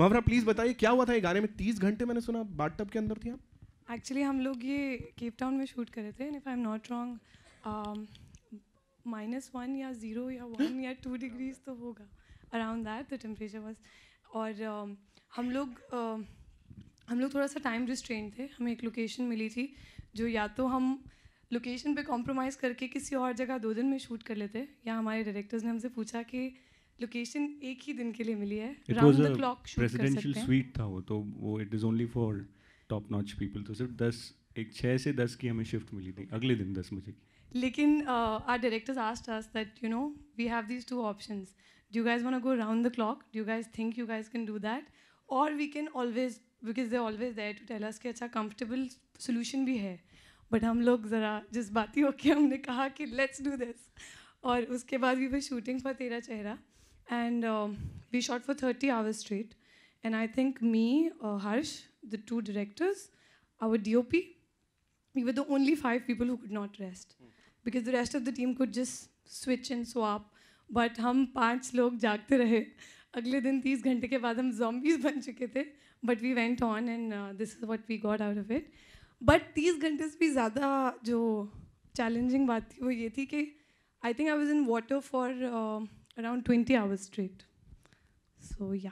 मावरा please बताइए क्या हुआ था ये गाने में तीस घंटे मैंने सुना बाट के अंदर थी आप एक्चुअली हम लोग ये केप टाउन में शूट कर रहे थे if I am not wrong minus one या ज़ीरो या वन या टू डिग्रीज तो होगा around that the temperature was और uh, हम लोग uh, हम लोग थोड़ा सा टाइम रिस्ट्रेन थे हमें एक लोकेशन मिली थी जो या तो हम लोकेशन पे कॉम्प्रोमाइज़ करके किसी और जगह दो दिन में शूट कर लेते या हमारे डायरेक्टर्स ने हमसे पूछा कि लोकेशन एक ही दिन के लिए मिली है round the clock presidential suite था वो तो वो it is only for top notch people तो सिर्फ 10 एक 6 से 10 की हमें शिफ्ट मिली थी अगले दिन 10 बजे लेकिन our directors asked us that you know we have these two options do you guys want to go round the clock do you guys think you guys can do that और we can always because they always there to tell us कि अच्छा comfortable solution भी है but हम लोग ज़रा जिस बात ही होके हमने कहा कि लेट्स डू दिस और उसके बाद वी वर शूटिंग फॉर तेरा चेहरा And um, we shot for 30 hours straight. And I think me, uh, Harsh, the two directors, our DOP, we were the only five people who could not rest. Because the rest of the team could just switch and swap. But हम पांच लोग जागते रहे अगले दिन तीस घंटे के बाद हम जॉम्बीज बन चुके थे but we went on and this is what we got out of it but तीस घंटे से भी ज़्यादा challenging चैलेंजिंग बात थी वो ये थी कि I think I was in water for around 20 hours straight. So, yeah.